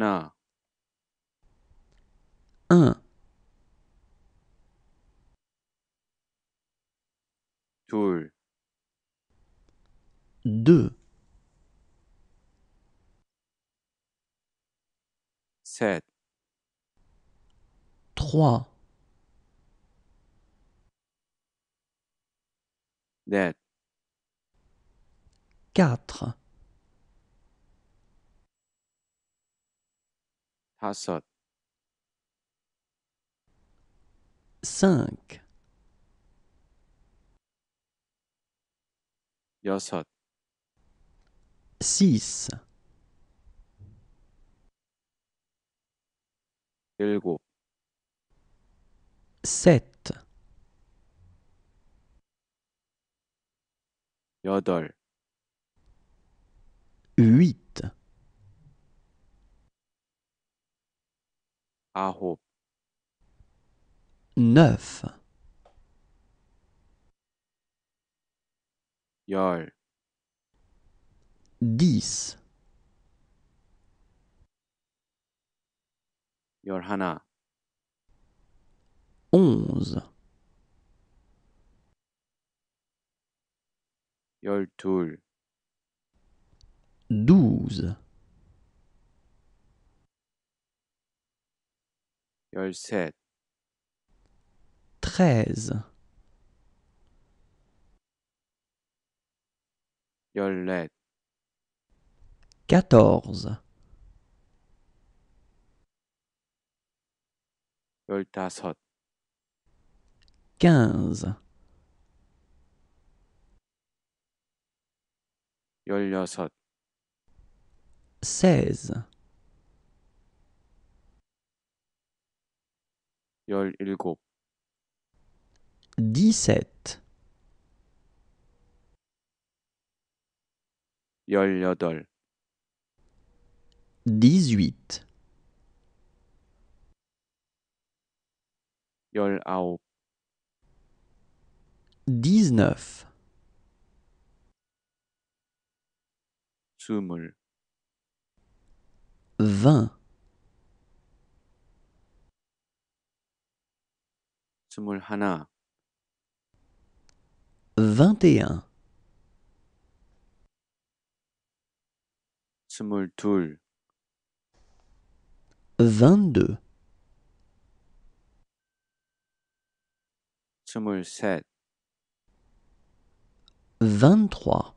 un deux deux sept trois quatre 다섯 5 여섯 6 일곱 7 여덟 8 9 10 10 11 11 12 12 13 13 14 15 16 dix-sept, dix-huit, dix-neuf, 21 22 23 24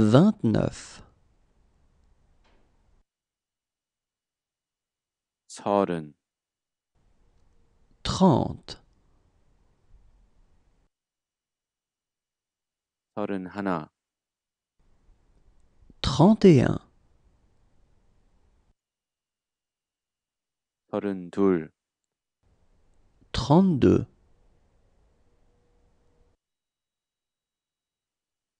vingt neuf trente trente et un trente deux.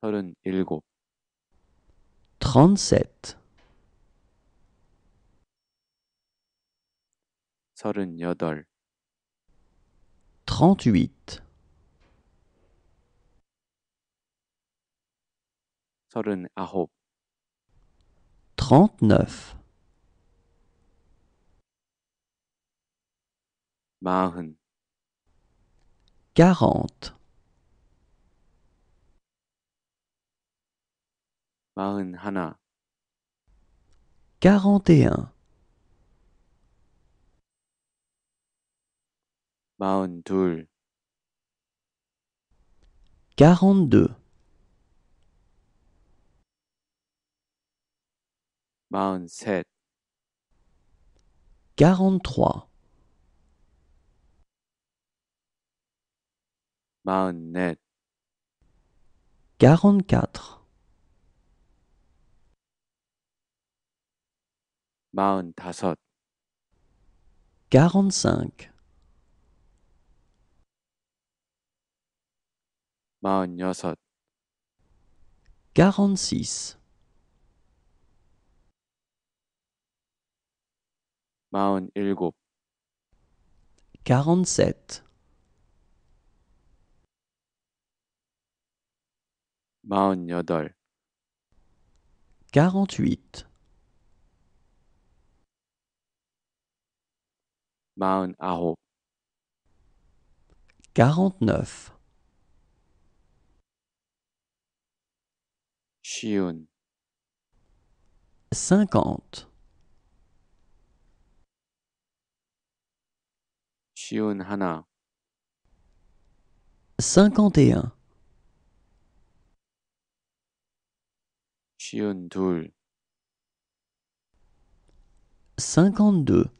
서른일곱 37 서른여덟 38 서른아홉 39 마흔 40 quarante et un Maun doule quarante deux Maun sept quarante trois Maun net quarante quatre 마흔다섯 45 마흔여섯 46 마흔일곱 47 마흔여덟 48 49 쉬운 50 쉬운 하나 51 쉬운 둘52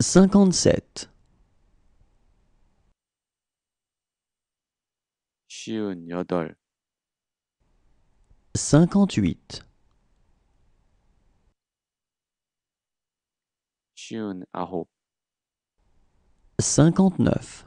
Cinquante sept. Cinquante-huit. Cinquante-neuf.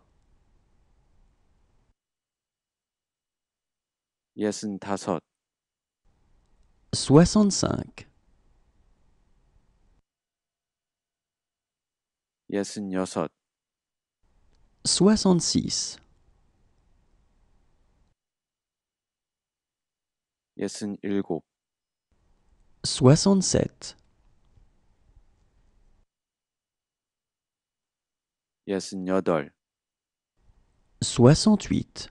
예순다섯 65 예순여섯 66 예순일곱 67 예순여덟 68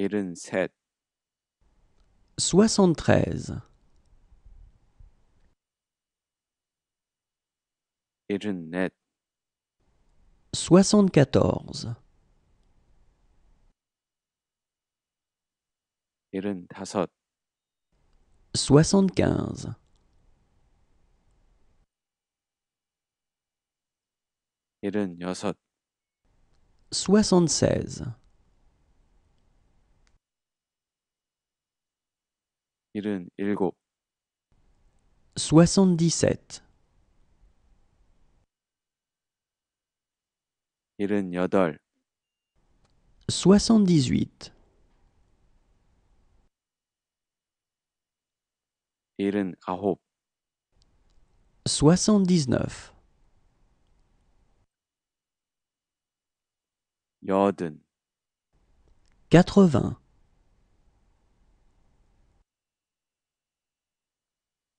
73 74 75 76 Soixante-dix-sept. Soixante-dix-huit. Soixante-dix-neuf. quatre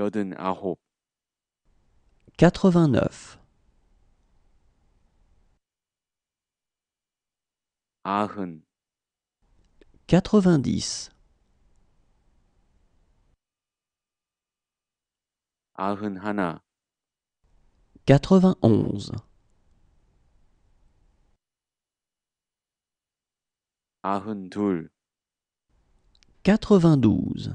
Golden Arrow. Quatre-vingt neuf. Arun. Quatre-vingt dix. Quatre-vingt onze. Arundool. Quatre-vingt douze.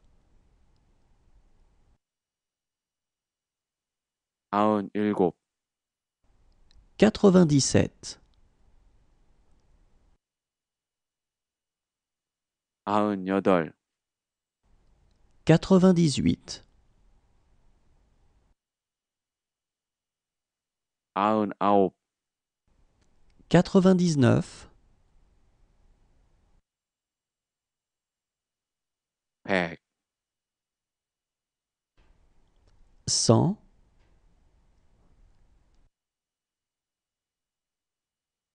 97 98 99 100